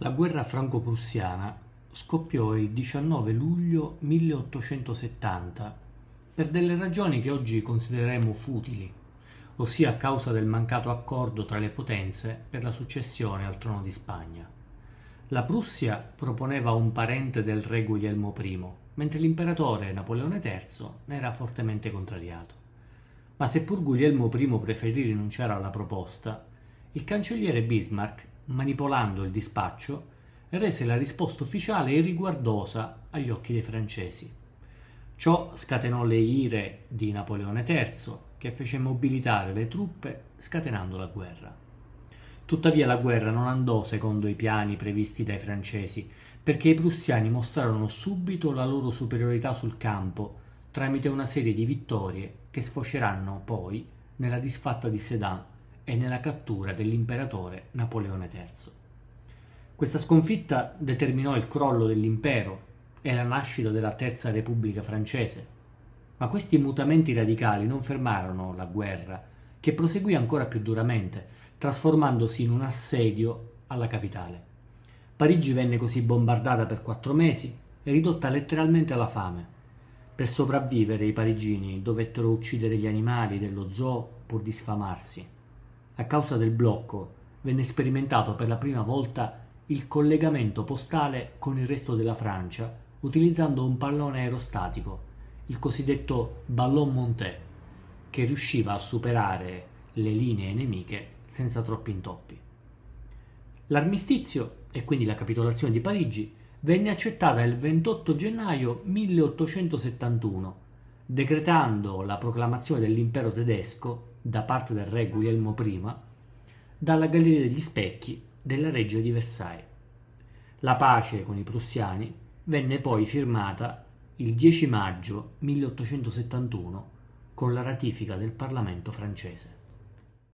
La guerra franco-prussiana scoppiò il 19 luglio 1870 per delle ragioni che oggi considereremo futili, ossia a causa del mancato accordo tra le potenze per la successione al trono di Spagna. La Prussia proponeva un parente del re Guglielmo I, mentre l'imperatore Napoleone III ne era fortemente contrariato. Ma seppur Guglielmo I preferì rinunciare alla proposta, il cancelliere Bismarck manipolando il dispaccio, rese la risposta ufficiale e riguardosa agli occhi dei francesi. Ciò scatenò le ire di Napoleone III, che fece mobilitare le truppe scatenando la guerra. Tuttavia la guerra non andò secondo i piani previsti dai francesi, perché i prussiani mostrarono subito la loro superiorità sul campo tramite una serie di vittorie che sfoceranno poi nella disfatta di Sedan e nella cattura dell'imperatore Napoleone III. Questa sconfitta determinò il crollo dell'impero e la nascita della Terza Repubblica francese, ma questi mutamenti radicali non fermarono la guerra, che proseguì ancora più duramente, trasformandosi in un assedio alla capitale. Parigi venne così bombardata per quattro mesi e ridotta letteralmente alla fame. Per sopravvivere i parigini dovettero uccidere gli animali dello zoo pur di sfamarsi a causa del blocco, venne sperimentato per la prima volta il collegamento postale con il resto della Francia utilizzando un pallone aerostatico, il cosiddetto ballon monté, che riusciva a superare le linee nemiche senza troppi intoppi. L'armistizio, e quindi la capitolazione di Parigi, venne accettata il 28 gennaio 1871, decretando la proclamazione dell'impero tedesco da parte del re Guglielmo I dalla Galleria degli Specchi della Reggia di Versailles. La pace con i prussiani venne poi firmata il 10 maggio 1871 con la ratifica del Parlamento francese.